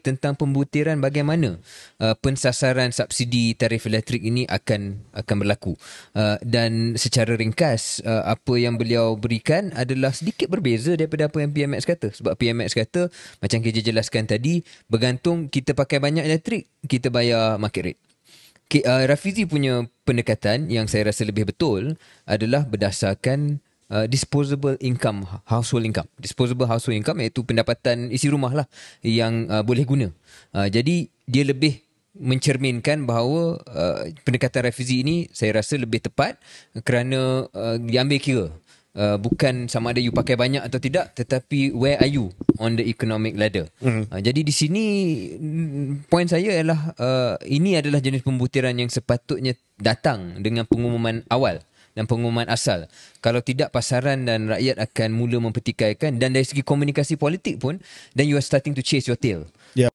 tentang pembutiran bagaimana uh, pensasaran subsidi tarif elektrik ini akan akan berlaku uh, dan secara ringkas uh, apa yang beliau berikan adalah sedikit berbeza daripada apa yang PMX kata sebab PMX kata macam kerja jelaskan tadi bergantung kita pakai banyak elektrik kita bayar market rate okay, uh, Rafizi punya pendekatan yang saya rasa lebih betul adalah berdasarkan Uh, disposable income ha, household income disposable household income iaitu pendapatan isi rumah lah yang uh, boleh guna uh, jadi dia lebih mencerminkan bahawa uh, pendekatan refugee ini saya rasa lebih tepat kerana uh, diambil kira Uh, bukan sama ada you pakai banyak atau tidak tetapi where are you on the economic ladder mm. uh, jadi di sini mm, point saya ialah uh, ini adalah jenis pembutiran yang sepatutnya datang dengan pengumuman awal dan pengumuman asal. Kalau tidak pasaran dan rakyat akan mula mempertikaikan dan dari segi komunikasi politik pun then you are starting to chase your tail. Yeah.